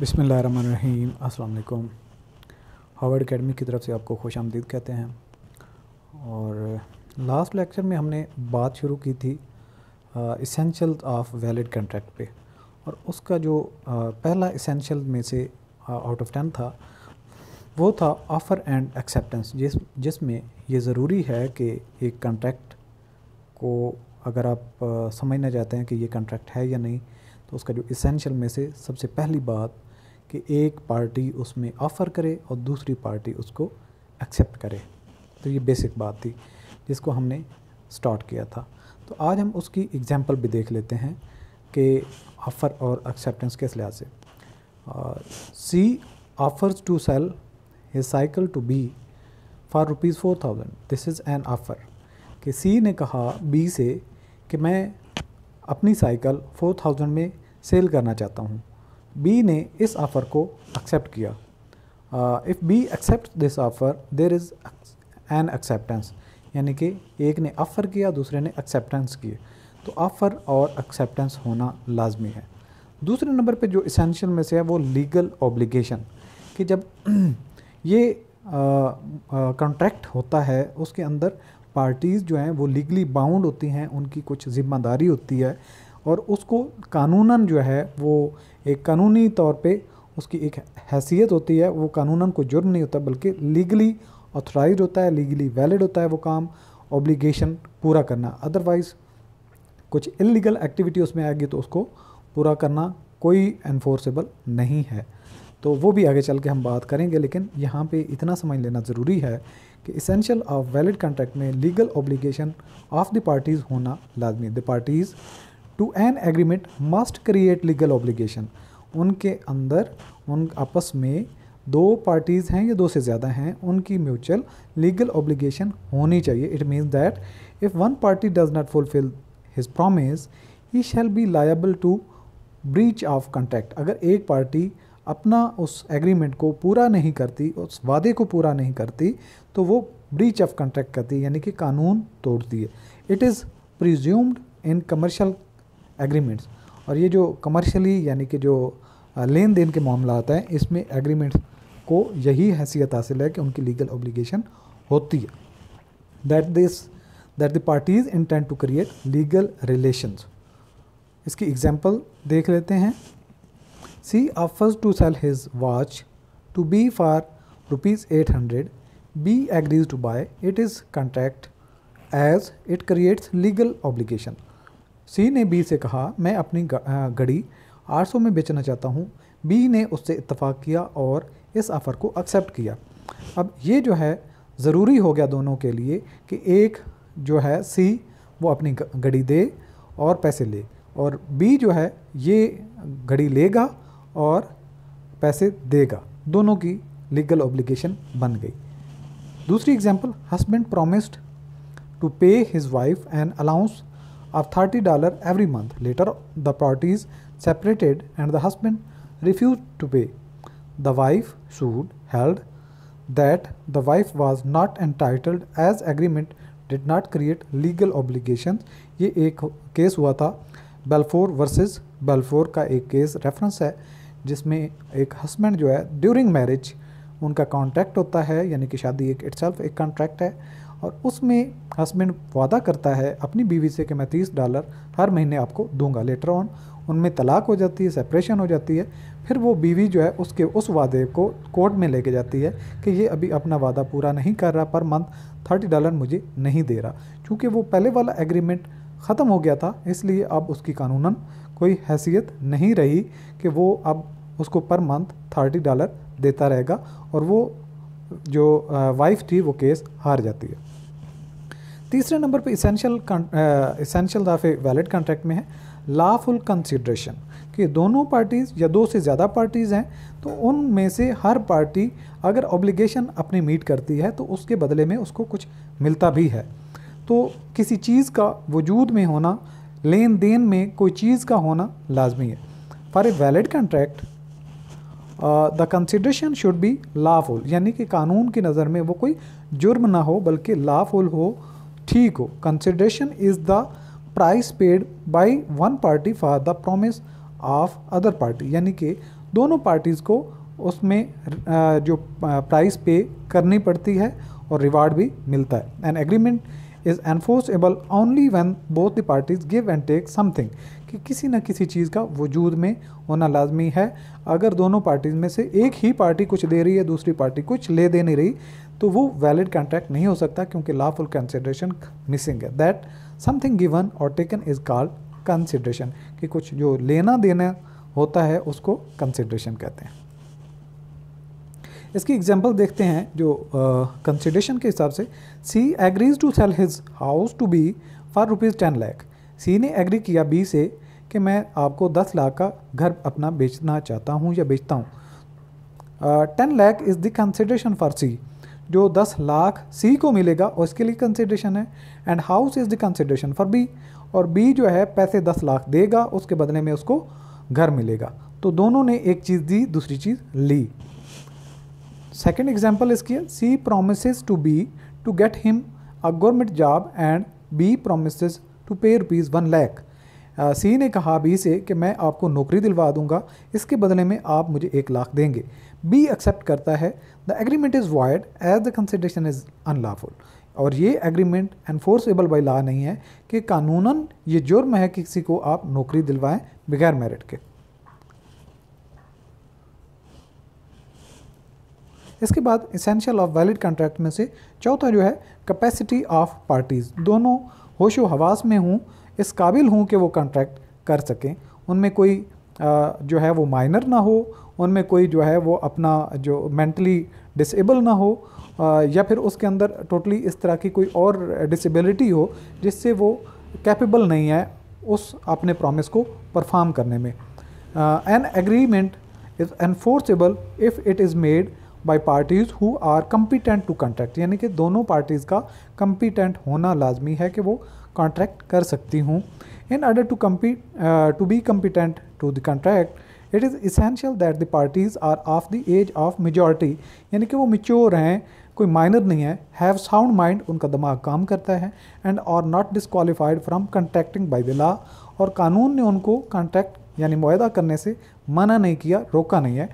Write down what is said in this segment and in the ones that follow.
बिसमीम अल्लाम Harvard academy की तरफ से आपको खुश आमदीद कहते हैं और लास्ट लेक्चर में हमने बात शुरू की थी इसेंशियल ऑफ वैलिड कंट्रैक्ट पे और उसका जो आ, पहला इसेंशियल में से आउट ऑफ टेन था वो था ऑफ़र एंड एक्सेप्टेंस जिस जिसमें ये ज़रूरी है कि एक कंट्रैक्ट को अगर आप समझना चाहते हैं कि ये कंट्रैक्ट है या नहीं तो उसका जो इसेंशियल में से सबसे पहली बात कि एक पार्टी उसमें ऑफ़र करे और दूसरी पार्टी उसको एक्सेप्ट करे तो ये बेसिक बात थी जिसको हमने स्टार्ट किया था तो आज हम उसकी एग्ज़ाम्पल भी देख लेते हैं कि ऑफ़र और एक्सेप्टेंस किस लिहाज से सी ऑफर्स टू सेल ये cycle to B for rupees four thousand this is an offer कि सी ने कहा बी से कि मैं अपनी साइकिल फोर थाउजेंड में सेल करना चाहता हूँ बी ने इस ऑफ़र को एक्सेप्ट किया if B accept this offer there is an acceptance यानी कि एक ने ऑफ़र किया दूसरे ने एक्सेप्टेंस किए तो ऑफ़र और एक्सेप्टेंस होना लाजमी है दूसरे नंबर पे जो इसेंशियल में से है वो लीगल ऑब्लिगेशन कि जब ये कॉन्ट्रैक्ट uh, uh, होता है उसके अंदर पार्टीज़ जो हैं वो लीगली बाउंड होती हैं उनकी कुछ ज़िम्मेदारी होती है और उसको कानूनन जो है वो एक कानूनी तौर पे उसकी एक हैसियत होती है वो कानूनन को जुर्म नहीं होता बल्कि लीगली ऑथराइज होता है लीगली वैलिड होता है वो काम ऑब्लिगेशन पूरा करना अदरवाइज़ कुछ इलीगल एक्टिविटी उसमें आएगी तो उसको पूरा करना कोई एनफोर्सेबल नहीं है तो वो भी आगे चल के हम बात करेंगे लेकिन यहाँ पे इतना समझ लेना ज़रूरी है कि इसेंशियल ऑफ वैलिड कॉन्ट्रैक्ट में legal obligation of the parties होना लाजमी the parties to an agreement must create legal obligation उनके अंदर उन आपस में दो पार्टीज़ हैं या दो से ज़्यादा हैं उनकी म्यूचुअल लीगल ऑब्लिगेशन होनी चाहिए it means that if one party does not fulfil his promise he shall be liable to breach of contract अगर एक पार्टी अपना उस एग्रीमेंट को पूरा नहीं करती उस वादे को पूरा नहीं करती तो वो ब्रीच ऑफ कंट्रैक्ट करती यानी कि कानून तोड़ती है it is presumed in commercial agreements और ये जो कमर्शियली यानी कि जो लेन देन के मामला आता है इसमें एग्रीमेंट्स को यही हैसियत हासिल है कि उनकी लीगल ऑब्लिगेशन होती है that this that the parties intent to create legal relations इसकी एग्जाम्पल देख लेते हैं C offers to sell his watch to B for rupees eight hundred B agrees to buy it is contract as it creates legal obligation C ने B से कहा मैं अपनी घड़ी आठ सौ में बेचना चाहता हूँ बी ने उससे इतफ़ाक़ किया और इस ऑफ़र को एक्सेप्ट किया अब ये जो है ज़रूरी हो गया दोनों के लिए कि एक जो है सी वो अपनी घड़ी दे और पैसे ले और बी जो है ये घड़ी लेगा और पैसे देगा दोनों की लीगल ऑब्लिगेशन बन गई दूसरी example husband promised to pay his wife an allowance of thirty dollar every month. Later the parties separated and the husband refused to pay. The wife sued held that the wife was not entitled as agreement did not create legal obligations. ये एक case हुआ था Balfour versus Balfour का एक case reference है जिसमें एक husband जो है ड्यूरिंग मैरिज उनका कॉन्ट्रैक्ट होता है यानी कि शादी एक इट्सल्फ एक कॉन्ट्रैक्ट है और उसमें हस्बैंड वादा करता है अपनी बीवी से कि मैं तीस डॉलर हर महीने आपको दूंगा लेटर ऑन उनमें तलाक हो जाती है सेपरेशन हो जाती है फिर वो बीवी जो है उसके उस वादे को कोर्ट में लेके जाती है कि ये अभी अपना वादा पूरा नहीं कर रहा पर मंथ थर्टी डॉलर मुझे नहीं दे रहा क्योंकि वो पहले वाला एग्रीमेंट ख़त्म हो गया था इसलिए अब उसकी कानूनन कोई हैसियत नहीं रही कि वो अब उसको पर मंथ थर्टी डॉलर देता रहेगा और वो जो वाइफ थी वो केस हार जाती है तीसरे नंबर पे इसेंशियल इसेंशियल दाफे वैलिड कॉन्ट्रैक्ट में है लाफुल कंसिड्रेशन कि दोनों पार्टीज़ या दो से ज़्यादा पार्टीज़ हैं तो उनमें से हर पार्टी अगर ऑब्लिगेशन अपनी मीट करती है तो उसके बदले में उसको कुछ मिलता भी है तो किसी चीज़ का वजूद में होना लेन देन में कोई चीज़ का होना लाजमी है for a valid contract the consideration should be lawful यानी कि कानून की नज़र में वो कोई जुर्म ना हो बल्कि लाफुल हो ठीक हो consideration is the price paid by one party for the promise of other party यानी कि दोनों पार्टीज़ को उसमें जो प्राइस पे करनी पड़ती है और रिवार्ड भी मिलता है an agreement is enforceable only when both the parties give and take something कि किसी न किसी चीज़ का वजूद में होना लाजमी है अगर दोनों पार्टीज़ में से एक ही पार्टी कुछ दे रही है दूसरी पार्टी कुछ ले दे नहीं रही तो वो वैलिड कॉन्ट्रैक्ट नहीं हो सकता क्योंकि लाफुल कंसिड्रेशन मिसिंग है दैट समथिंग गिवन और टेकन इज कॉल्ड कंसिडरेशन कि कुछ जो लेना देना होता है उसको कंसिड्रेशन कहते हैं इसकी एग्जाम्पल देखते हैं जो कंसिडरेशन uh, के हिसाब से C agrees to sell his house to B for rupees ten lakh C ने एग्री किया बी से कि मैं आपको दस लाख का घर अपना बेचना चाहता हूँ या बेचता हूँ ten lakh is the consideration for C जो दस लाख सी को मिलेगा उसके लिए कंसिड्रेशन है and house is the consideration for B और बी जो है पैसे दस लाख देगा उसके बदले में उसको घर मिलेगा तो दोनों ने एक चीज़ दी दूसरी चीज़ ली सेकेंड एग्जाम्पल इसकी है C promise to B to get him a government job and B promise to pay rupees one lakh C ने कहा बी से कि मैं आपको नौकरी दिलवा दूंगा इसके बदले में आप मुझे एक लाख देंगे बी एक्सेप्ट करता है the agreement is void as the consideration is unlawful और ये एग्रीमेंट एनफोर्सेबल बाई लॉ नहीं है कि कानूनन ये जुर्म है कि किसी को आप नौकरी दिलवाएं बगैर मेरिट के इसके बाद इसेंशियल ऑफ वैलिड कॉन्ट्रैक्ट में से चौथा जो है कैपेसिटी ऑफ पार्टीज़ दोनों होशो हवास में हूँ इस काबिल हूँ कि वो कॉन्ट्रैक्ट कर सकें उनमें कोई जो है वो माइनर ना हो उनमें कोई जो है वो अपना जो मेंटली डिसेबल ना हो या फिर उसके अंदर टोटली इस तरह की कोई और डिसेबिलिटी हो जिससे वो कैपेबल नहीं है उस अपने प्रॉमिस को परफॉर्म करने में an agreement is enforceable if it is made by parties who are competent to contract यानी कि दोनों पार्टीज़ का कम्पिटेंट होना लाजमी है कि वो कॉन्ट्रैक्ट कर सकती हूँ In order to compete, uh, to be competent to the contract, it is essential that the parties are of the age of majority यानी कि वो मिच्योर हैं कोई माइनर नहीं है हैव साउंड माइंड उनका दिमाग काम करता है एंड और not disqualified from contracting by the law और कानून ने उनको कॉन्ट्रैक्ट यानी मुहदा करने से मना नहीं किया रोका नहीं है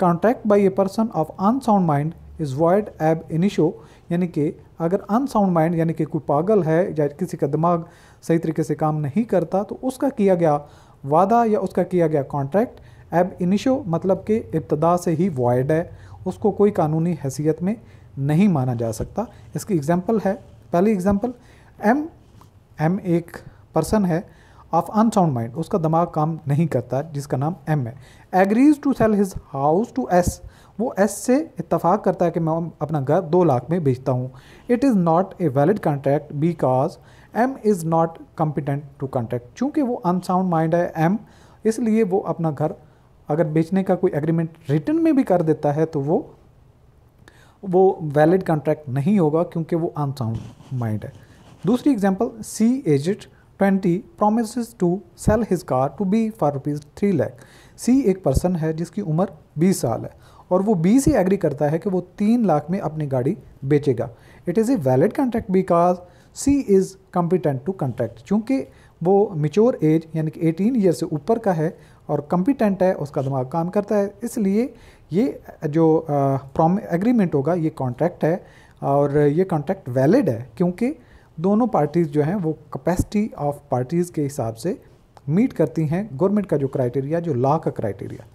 contract by a person of unsound mind is void ab initio यानी कि अगर अनसाउंड माइंड यानी कि कोई पागल है या किसी का दिमाग सही तरीके से काम नहीं करता तो उसका किया गया वादा या उसका किया गया कॉन्ट्रैक्ट एब इनिशो मतलब के इब्तदा से ही वॉयड है उसको कोई कानूनी हैसियत में नहीं माना जा सकता इसकी एग्ज़ाम्पल है पहली एग्ज़ाम्पल एम एम एक पर्सन है ऑफ अनसाउंड माइंड उसका दिमाग काम नहीं करता जिसका नाम एम है agrees to sell his house to S वो एस से इतफाक़ करता है कि मैं अपना घर दो लाख में बेचता हूँ it is not a valid contract because M is not competent to contract चूँकि वो अनसाउंड माइंड है एम इसलिए वो अपना घर अगर बेचने का कोई एग्रीमेंट रिटर्न में भी कर देता है तो वो वो वैलिड कॉन्ट्रैक्ट नहीं होगा क्योंकि वो अनसाउंड माइंड है दूसरी example C aged twenty promise to sell his car to B for rupees three lakh C एक पर्सन है जिसकी उम्र बीस साल है और वो बी से एग्री करता है कि वो तीन लाख में अपनी गाड़ी बेचेगा it is a valid contract because C is competent to contract चूँकि वो मिच्योर एज यानी कि एटीन ईयर से ऊपर का है और कम्पिटेंट है उसका दिमाग काम करता है इसलिए ये जो प्रॉम एग्रीमेंट होगा ये कॉन्ट्रैक्ट है और ये कॉन्ट्रैक्ट वैलिड है क्योंकि दोनों पार्टीज़ जो हैं वो कैपेसिटी ऑफ पार्टीज़ के हिसाब से मीट करती हैं गवर्नमेंट का जो क्राइटेरिया जो लॉ का क्राइटेरिया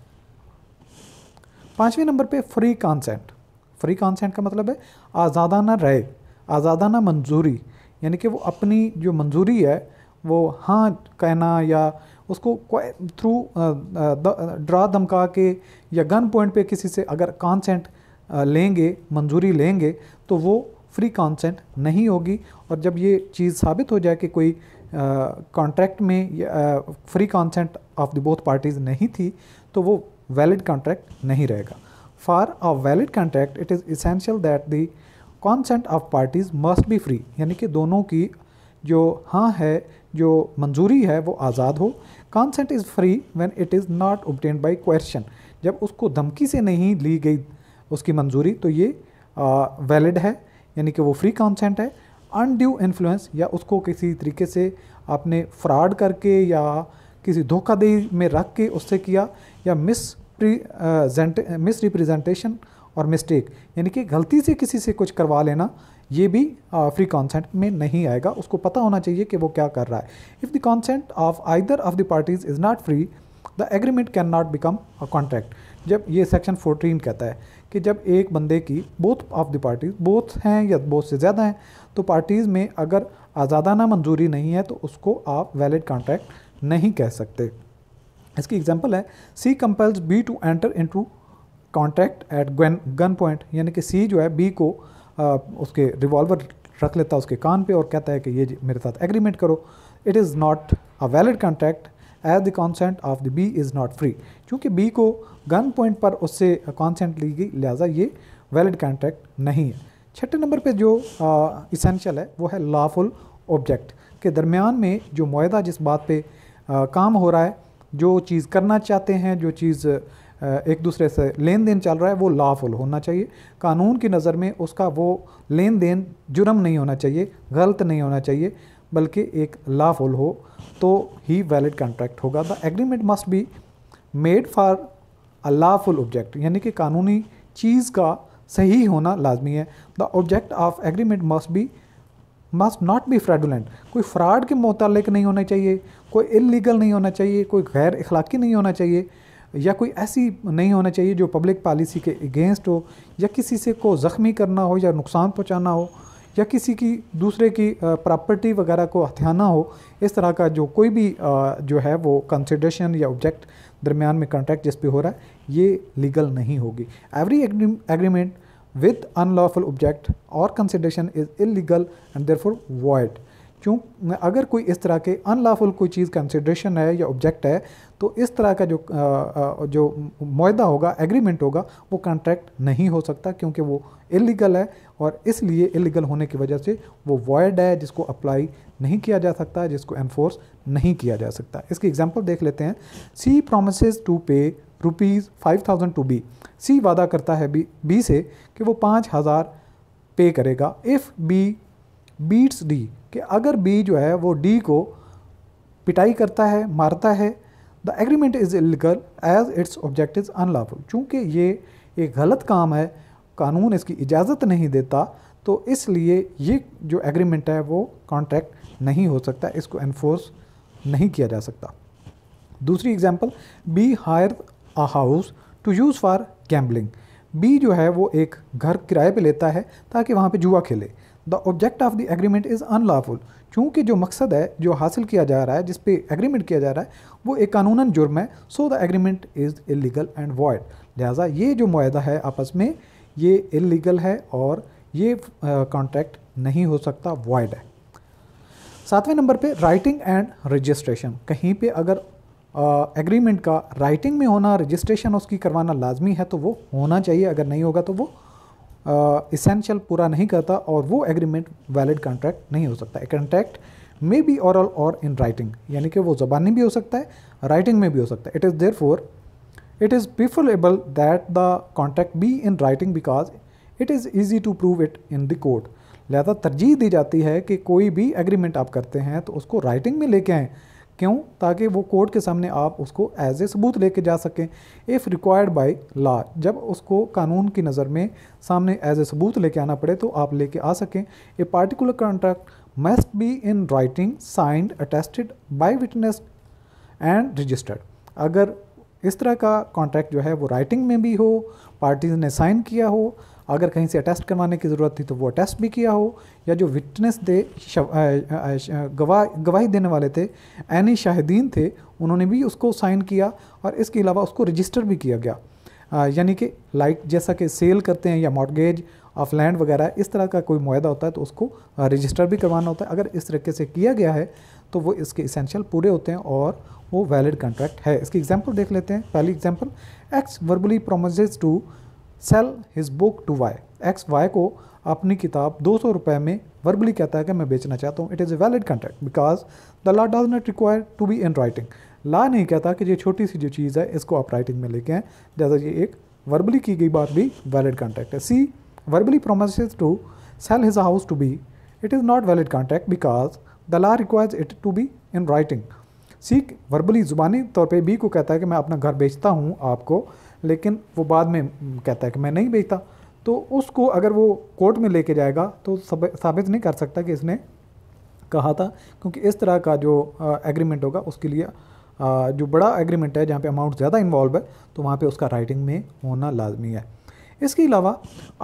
पाँचवें नंबर पे फ्री कॉन्सेंट फ्री कॉन्सेंट का मतलब है आज़ादाना राय आज़ादाना मंजूरी यानी कि वो अपनी जो मंजूरी है वो हाँ कहना या उसको थ्रू ड्रा धमका के या गन पॉइंट पे किसी से अगर कॉन्सेंट लेंगे मंजूरी लेंगे तो वो फ्री कॉन्सेंट नहीं होगी और जब ये चीज़ साबित हो जाए कि कोई कॉन्ट्रैक्ट में free consent of the both parties नहीं थी तो वो वैलिड कॉन्ट्रैक्ट नहीं रहेगा for a valid contract it is essential that the consent of parties must be free यानी कि दोनों की जो हाँ है जो मंजूरी है वो आज़ाद हो consent is free when it is not obtained by question जब उसको धमकी से नहीं ली गई उसकी मंजूरी तो ये वैलिड है यानी कि वो फ्री कॉन्सेंट है अनड्यू इन्फ्लुएंस या उसको किसी तरीके से आपने फ्रॉड करके या किसी धोखादेही में रख के उससे किया या मिस मिस रिप्रेजेंटेशन और मिस्टेक यानी कि गलती से किसी से कुछ करवा लेना ये भी फ्री कॉन्सेंट में नहीं आएगा उसको पता होना चाहिए कि वो क्या कर रहा है if the consent of either of the parties is not free the agreement can not become a contract जब ये सेक्शन 14 कहता है कि जब एक बंदे की both of the parties both हैं या बोथ से ज़्यादा हैं तो पार्टीज़ में अगर आज़ादाना मंजूरी नहीं है तो उसको आप वैलिड कॉन्ट्रैक्ट नहीं कह सकते इसकी एग्जाम्पल है C compels B to enter into contract at gun gun point यानी कि सी जो है बी को आ, उसके रिवॉल्वर रख लेता है उसके कान पे और कहता है कि ये मेरे साथ एग्रीमेंट करो it is not a valid contract as the consent of the B is not free क्योंकि बी को गन पॉइंट पर उससे कॉन्सेंट ली गई लिहाजा ये वैलिड कॉन्टैक्ट नहीं है छठे नंबर पे जो इसेंशियल है वो है लॉफुल ऑब्जेक्ट के दरमियान में जो माहा जिस बात पे काम हो रहा है जो चीज़ करना चाहते हैं जो चीज़ एक दूसरे से लेन देन चल रहा है वो लॉफुल होना चाहिए कानून की नज़र में उसका वो लेन देन जुर्म नहीं होना चाहिए गलत नहीं होना चाहिए बल्कि एक लॉफुल हो तो ही वैलिड कॉन्ट्रैक्ट होगा the agreement must be made for a lawful object यानी कि कानूनी चीज़ का सही होना लाजमी है the object of agreement must be must not be fraudulent कोई फ्रॉड के मुतल नहीं होना चाहिए कोई इलीगल नहीं होना चाहिए कोई गैर अखलाक़ी नहीं होना चाहिए या कोई ऐसी नहीं होना चाहिए जो पब्लिक पॉलिसी के अगेंस्ट हो या किसी से को ज़ख्मी करना हो या नुकसान पहुंचाना हो या किसी की दूसरे की प्रॉपर्टी वगैरह को हथियाना हो इस तरह का जो कोई भी जो है वो कंसिड्रेशन या ऑब्जेक्ट दरमियान में कॉन्ट्रैक्ट जिस पर हो रहा है ये लीगल नहीं होगी every agreement with unlawful object और consideration is illegal and for void क्यों अगर कोई इस तरह के अनलाफुल कोई चीज़ कंसिड्रेशन है या ऑब्जेक्ट है तो इस तरह का जो आ, जो मुहिदा होगा एग्रीमेंट होगा वो कॉन्ट्रैक्ट नहीं हो सकता क्योंकि वो इलीगल है और इसलिए इलीगल होने की वजह से वो वॉयड है जिसको अप्लाई नहीं किया जा सकता जिसको एनफोर्स नहीं किया जा सकता इसकी एग्जाम्पल देख लेते हैं C promise to pay rupees five thousand to B C वादा करता है बी बी से कि वो पाँच हज़ार पे करेगा इफ़ बी बीट्स डी कि अगर बी जो है वो डी को पिटाई करता है मारता है the agreement is illegal as its object is unlawful चूँकि ये एक गलत काम है कानून इसकी इजाज़त नहीं देता तो इसलिए ये जो एग्रीमेंट है वो कॉन्ट्रैक्ट नहीं हो सकता इसको एनफोर्स नहीं किया जा सकता दूसरी example B hire a house to use for gambling B जो है वो एक घर किराए पे लेता है ताकि वहाँ पे जुआ खेले the object of the agreement is unlawful चूँकि जो मकसद है जो हासिल किया जा रहा है जिस पे एग्रीमेंट किया जा रहा है वो एक कानूनन जुर्म है so the agreement is illegal and void लिहाजा ये जो माहा है आपस में ये इलीगल है और ये कॉन्ट्रैक्ट नहीं हो सकता वॉइड है सातवें नंबर पे राइटिंग एंड रजिस्ट्रेशन कहीं पे अगर एग्रीमेंट का राइटिंग में होना रजिस्ट्रेशन उसकी करवाना लाजमी है तो वो होना चाहिए अगर नहीं होगा तो वो इसेंशियल पूरा नहीं करता और वो एग्रीमेंट वैलिड कॉन्ट्रैक्ट नहीं हो सकता कॉन्ट्रैक्ट मे बी औरल और इन राइटिंग यानी कि वो जबानी भी हो सकता है राइटिंग में भी हो सकता है it is therefore it is preferable that the contract be in writing because it is easy to prove it in the court लिहाजा तरजीह दी जाती है कि कोई भी एग्रीमेंट आप करते हैं तो उसको राइटिंग में लेके आएँ क्यों ताकि वो कोर्ट के सामने आप उसको एज ए सबूत लेके जा सकें इफ़ रिक्वायर्ड बाय लॉ जब उसको कानून की नज़र में सामने एज ए सबूत लेके आना पड़े तो आप लेके आ सकें a particular contract must be in writing signed attested by witness and registered अगर इस तरह का कॉन्ट्रैक्ट जो है वो राइटिंग में भी हो पार्टीज ने साइन किया हो अगर कहीं से अटेस्ट करवाने की ज़रूरत थी तो वो अटेस्ट भी किया हो या जो विटनेस दे गवाह गवाही देने वाले थे एनी शाहिदीन थे उन्होंने भी उसको साइन किया और इसके अलावा उसको रजिस्टर भी किया गया यानी कि लाइक जैसा कि सेल करते हैं या मॉडगेज ऑफ लैंड वगैरह इस तरह का कोई माहदा होता है तो उसको रजिस्टर भी करवाना होता है अगर इस तरीके से किया गया है तो वो इसके इसेंशियल पूरे होते हैं और वो वैलिड कॉन्ट्रैक्ट है इसकी एग्जांपल देख लेते हैं पहली example X verbally promise to sell his book to Y X Y को अपनी किताब दो सौ रुपये में वर्बली कहता है कि मैं बेचना चाहता हूँ it is a valid contract because the law does not require to be in writing law नहीं कहता कि ये छोटी सी जो चीज़ है इसको आप राइटिंग में लेके आए जैसा ये एक वर्बली की गई बात भी वैलिड कॉन्ट्रैक्ट है C verbally promise to sell his house to B it is not valid contract because the law requires it to be in writing C verbally ज़ुबानी तौर पर बी को कहता है कि मैं अपना घर बेचता हूँ आपको लेकिन वो बाद में कहता है कि मैं नहीं बेचता तो उसको अगर वो कोर्ट में लेके जाएगा तो साबित नहीं कर सकता कि इसने कहा था क्योंकि इस तरह का जो एग्रीमेंट होगा उसके लिए आ, जो बड़ा एग्रीमेंट है जहाँ पे अमाउंट ज़्यादा इन्वॉल्व है तो वहाँ पे उसका राइटिंग में होना लाजमी है इसके अलावा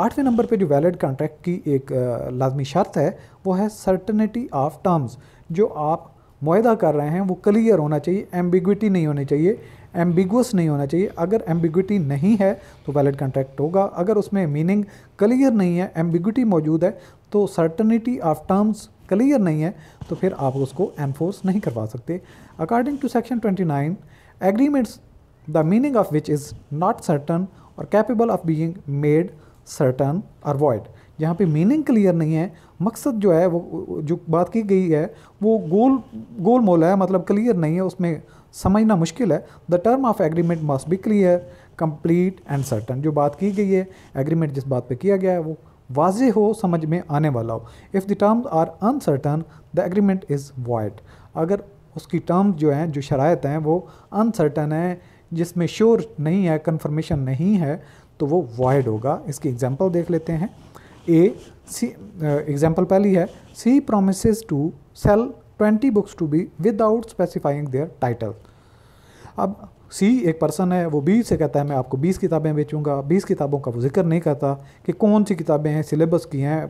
आठवें नंबर पे जो वैलिड कॉन्ट्रैक्ट की एक लाजमी शर्त है वो है सर्टनिटी ऑफ टर्म्स जो आप माहा कर रहे हैं वो क्लियर होना चाहिए एम्बिगटी नहीं होनी चाहिए एम्बिगुअस नहीं होना चाहिए अगर एम्बिगुटी नहीं है तो वैलिड कॉन्ट्रैक्ट होगा अगर उसमें मीनिंग क्लियर नहीं है एम्बिगुटी मौजूद है तो सर्टनिटी ऑफ टर्म्स क्लियर नहीं है तो फिर आप उसको एनफोर्स नहीं करवा सकते according to section nine agreements the meaning of which is not certain और capable of being made certain और वॉइड यहाँ पे मीनिंग क्लियर नहीं है मकसद जो है वो जो बात की गई है वो गोल गोल मोल है मतलब क्लियर नहीं है उसमें समझना मुश्किल है the term of agreement must be clear complete and certain जो बात की गई है एग्रीमेंट जिस बात पे किया गया है वो वाज हो समझ में आने वाला हो if the terms are uncertain the agreement is void अगर उसकी टर्म जो हैं जो शरात हैं वो अनसर्टन है जिसमें श्योर नहीं है कन्फर्मेशन नहीं है तो वो वाइड होगा इसकी एग्जाम्पल देख लेते हैं ए सी एग्जाम्पल पहली है C promise to sell twenty books to B without specifying their title अब सी एक पर्सन है वो बी से कहता है मैं आपको बीस किताबें बेचूंगा बीस किताबों का वो जिक्र नहीं करता कि कौन सी किताबें हैं सिलेबस की हैं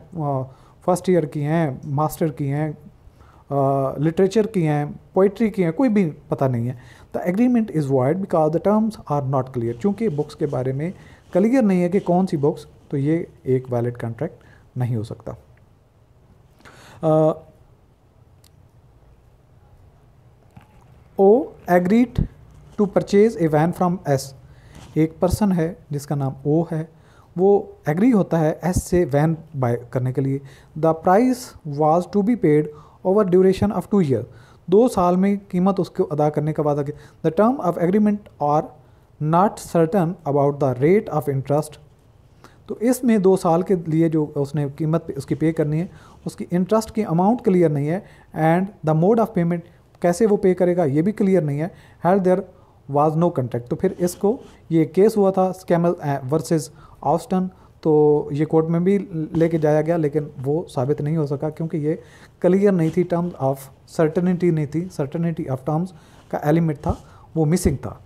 फर्स्ट ईयर की हैं मास्टर की हैं लिटरेचर की हैं पोइट्री की हैं कोई भी पता नहीं है the agreement is void because the terms are not clear चूँकि बुक्स के बारे में क्लियर नहीं है कि कौन सी बुक्स तो ये एक वैलिड कॉन्ट्रैक्ट नहीं हो सकता O agreed to purchase a van from S एक पर्सन है जिसका नाम ओ है वो एग्री होता है एस से वैन बाय करने के लिए the price was to be paid over duration of two year दो साल में कीमत उसको अदा करने का वादा किया the term of agreement are not certain about the rate of interest तो इसमें दो साल के लिए जो उसने कीमत उसकी पे करनी है उसकी इंटरेस्ट की अमाउंट क्लियर नहीं है and the mode of payment कैसे वो पे करेगा ये भी क्लियर नहीं है had there was no contract तो फिर इसको ये केस हुआ था स्कैमल वर्सेस ऑस्टन तो ये कोर्ट में भी लेके जाया गया लेकिन वो साबित नहीं हो सका क्योंकि ये क्लियर नहीं थी टर्म्स ऑफ सर्टनिटी नहीं थी सर्टनिटी ऑफ टर्म्स का एलिमेंट था वो मिसिंग था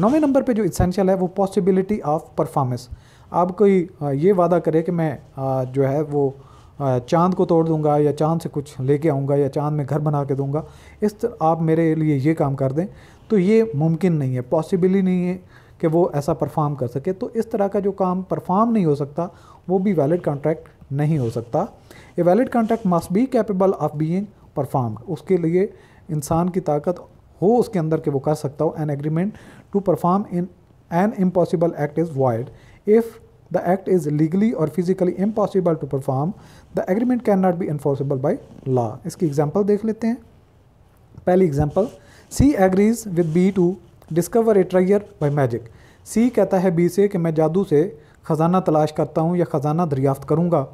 नौवें नंबर पे जो इसेंशियल है वो पॉसिबिलिटी ऑफ परफॉर्मेंस आप कोई uh, ये वादा करे कि मैं uh, जो है वो चांद को तोड़ दूंगा या चांद से कुछ लेके आऊँगा या चांद में घर बना के दूंगा इस तरह आप मेरे लिए ये काम कर दें तो ये मुमकिन नहीं है पॉसिबल ही नहीं है कि वो ऐसा परफॉर्म कर सके तो इस तरह का जो काम परफॉर्म नहीं हो सकता वो भी वैलिड कॉन्ट्रैक्ट नहीं हो सकता a valid contract must be capable of being perform उसके लिए इंसान की ताकत हो उसके अंदर के वो कर सकता हो an agreement to perform in an impossible act is void if the act is legally or physically impossible to perform the agreement cannot be enforceable by law इसकी एग्जाम्पल देख लेते हैं पहली example C agrees with B to discover a treasure by magic C कहता है B से कि मैं जादू से ख़जाना तलाश करता हूँ या ख़जाना दरियाफ्त करूँगा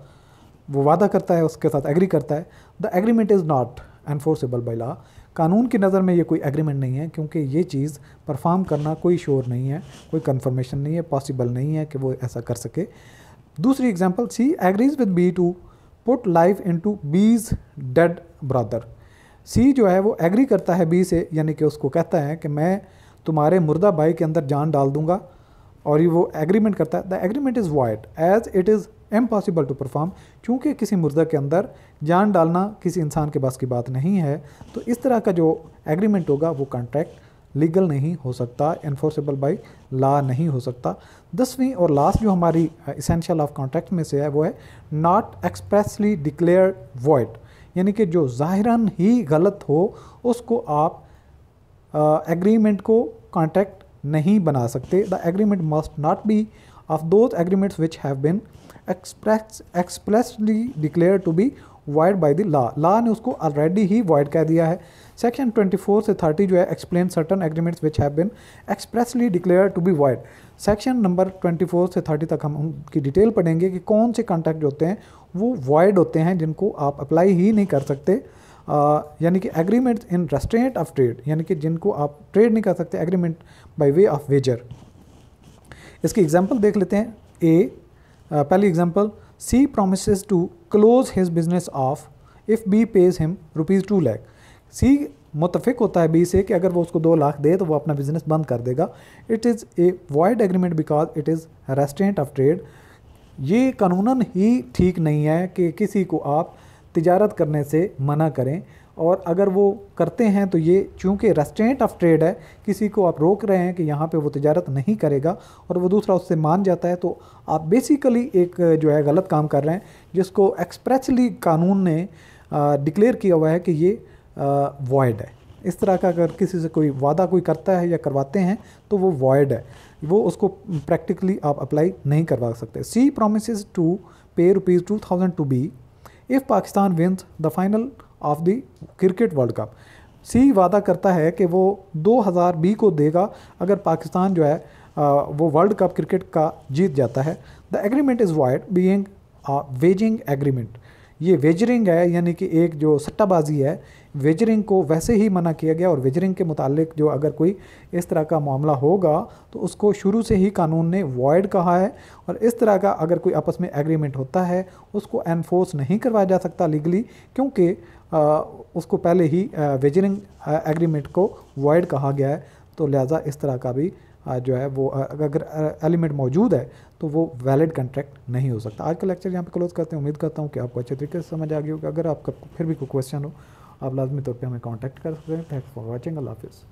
वो वादा करता है उसके साथ एग्री करता है the agreement is not enforceable by law कानून की नज़र में ये कोई एग्रीमेंट नहीं है क्योंकि ये चीज़ परफॉर्म करना कोई शोर नहीं है कोई कन्फर्मेशन नहीं है पॉसिबल नहीं है कि वो ऐसा कर सके दूसरी example C agrees with B to put life into B's dead brother C जो है वो एग्री करता है बी से यानी कि उसको कहता है कि मैं तुम्हारे मुर्दा भाई के अंदर जान डाल दूंगा और ये वो एग्रीमेंट करता है the agreement is void as it is impossible to perform क्योंकि किसी मुर्दा के अंदर जान डालना किसी इंसान के पास की बात नहीं है तो इस तरह का जो एग्रीमेंट होगा वो कॉन्ट्रैक्ट लीगल नहीं हो सकता इन्फोर्सेबल बाई ला नहीं हो सकता दसवीं और लास्ट जो हमारी इसेंशियल ऑफ कॉन्ट्रैक्ट में से है वो है नॉट एक्सप्रेसली डिक्लेयर वॉइड यानी कि जो ज़ाहिरन ही गलत हो उसको आप एग्रीमेंट को कॉन्ट्रैक्ट नहीं बना सकते the agreement must not be of those agreements which have been express expressly declare to be void by the law law ने उसको ऑलरेडी ही वाइड कह दिया है सेक्शन 24 से 30 जो है explain certain agreements which have been expressly declare to be void section number 24 से 30 तक हम उनकी डिटेल पढ़ेंगे कि कौन से कॉन्टैक्ट होते हैं वो वाइड होते हैं जिनको आप अप्लाई ही नहीं कर सकते यानी कि agreement in restraint of trade यानी कि जिनको आप ट्रेड नहीं कर सकते agreement by way of wager इसकी एग्जाम्पल देख लेते हैं ए Uh, पहली example C promise to close his business of if B pays him rupees two lakh C मुतफिक होता है बी से कि अगर वो उसको दो लाख दे तो वो अपना बिजनेस बंद कर देगा it is a void agreement because it is restraint of trade ये कानूनन ही ठीक नहीं है कि किसी को आप तिजारत करने से मना करें और अगर वो करते हैं तो ये चूँकि रेस्टेंट ऑफ ट्रेड है किसी को आप रोक रहे हैं कि यहाँ पे वो तजारत नहीं करेगा और वो दूसरा उससे मान जाता है तो आप बेसिकली एक जो है गलत काम कर रहे हैं जिसको एक्सप्रेसली कानून ने डिक्लेयर किया हुआ है कि ये वॉयड है इस तरह का अगर किसी से कोई वादा कोई करता है या करवाते हैं तो वो वॉयड है वो उसको प्रैक्टिकली आप अप्लाई नहीं करवा सकते C promise to pay rupees two thousand to B if Pakistan wins the final of the cricket world cup C वादा करता है कि वो बी को देगा अगर पाकिस्तान जो है वो वर्ल्ड कप क्रिकेट का जीत जाता है the agreement is void being wagering agreement ये वेजरिंग है यानी कि एक जो सट्टाबाजी है वेजरिंग को वैसे ही मना किया गया और वेजरिंग के मुतालिक जो अगर कोई इस तरह का मामला होगा तो उसको शुरू से ही कानून ने वॉइड कहा है और इस तरह का अगर कोई आपस में एग्रीमेंट होता है उसको एनफोर्स नहीं करवाया जा सकता लीगली क्योंकि उसको पहले ही वेजरिंग एग्रीमेंट को वॉइड कहा गया है तो लिहाजा इस तरह का भी जो है वो अगर एलिमेंट मौजूद है तो वो वैलिड कंट्रैक्ट नहीं हो सकता आज का लेक्चर यहाँ पे क्लोज करते हैं उम्मीद करता हूँ कि आपको अच्छे तरीके से समझ आ गई होगी अगर आपका फिर भी कोई क्वेश्चन हो आप लाजमी तौर पर हमें कॉन्टैक्ट कर सकते हैं थैंक फॉर वॉचिंग अल्लाह हाफिज़